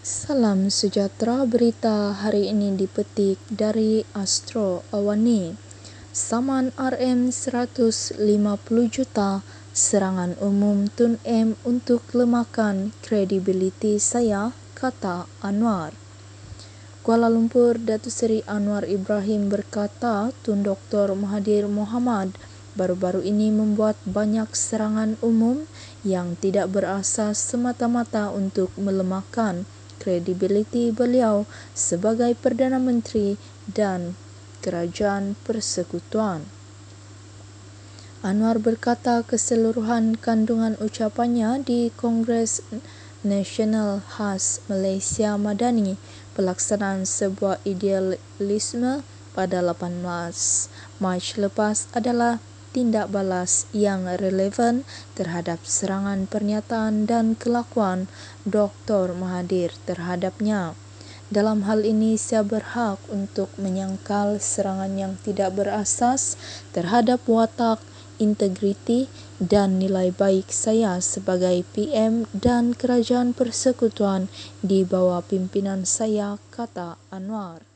Salam sejahtera berita hari ini dipetik dari Astro Awani. Saman RM150 juta serangan umum Tun M untuk lemakan kredibiliti saya, kata Anwar. Kuala Lumpur Datu Seri Anwar Ibrahim berkata Tun Dr. Mahathir Mohamad baru-baru ini membuat banyak serangan umum yang tidak berasas semata-mata untuk melemahkan kredibiliti beliau sebagai Perdana Menteri dan Kerajaan Persekutuan. Anwar berkata keseluruhan kandungan ucapannya di Kongres Nasional Khas Malaysia Madani pelaksanaan sebuah idealisme pada 18 Mac lepas adalah tindak balas yang relevan terhadap serangan pernyataan dan kelakuan Dr. Mahathir terhadapnya. Dalam hal ini, saya berhak untuk menyangkal serangan yang tidak berasas terhadap watak, integriti dan nilai baik saya sebagai PM dan Kerajaan Persekutuan di bawah pimpinan saya, kata Anwar.